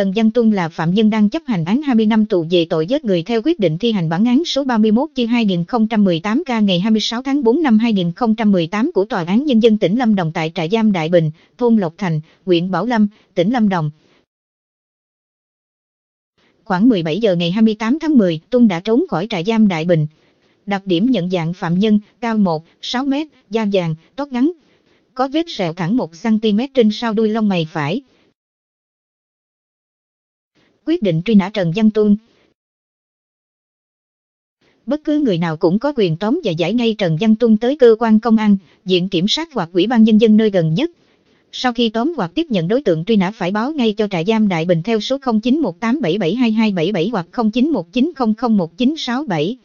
Trần Văn Tuân là phạm nhân đang chấp hành án 20 năm tù về tội giết người theo quyết định thi hành bản án số 31 chia 2018 k ngày 26 tháng 4 năm 2018 của Tòa án Nhân dân tỉnh Lâm Đồng tại trại giam Đại Bình, thôn Lộc Thành, huyện Bảo Lâm, tỉnh Lâm Đồng. Khoảng 17 giờ ngày 28 tháng 10, Tuân đã trốn khỏi trại giam Đại Bình. Đặc điểm nhận dạng phạm nhân, cao 1, 6 m, da vàng, tóc ngắn, có vết sẹo thẳng 1cm trên sau đuôi lông mày phải quyết định truy nã Trần Văn Tuân. Bất cứ người nào cũng có quyền tóm và giải ngay Trần Văn Tuân tới cơ quan công an, diện kiểm sát hoặc ủy ban nhân dân nơi gần nhất. Sau khi tóm hoặc tiếp nhận đối tượng truy nã phải báo ngay cho trại giam Đại Bình theo số 0918772277 hoặc 0919001967.